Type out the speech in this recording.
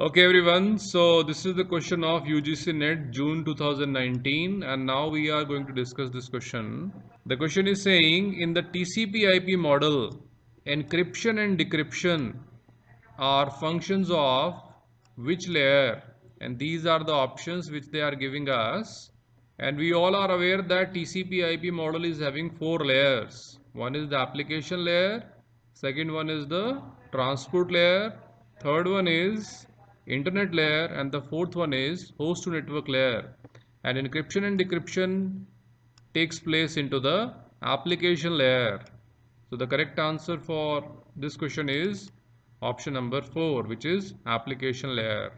Okay everyone, so this is the question of UGC NET June 2019 and now we are going to discuss this question. The question is saying in the TCP IP model, encryption and decryption are functions of which layer and these are the options which they are giving us and we all are aware that TCP IP model is having four layers. One is the application layer, second one is the transport layer, third one is internet layer and the fourth one is host to network layer and encryption and decryption takes place into the application layer so the correct answer for this question is option number 4 which is application layer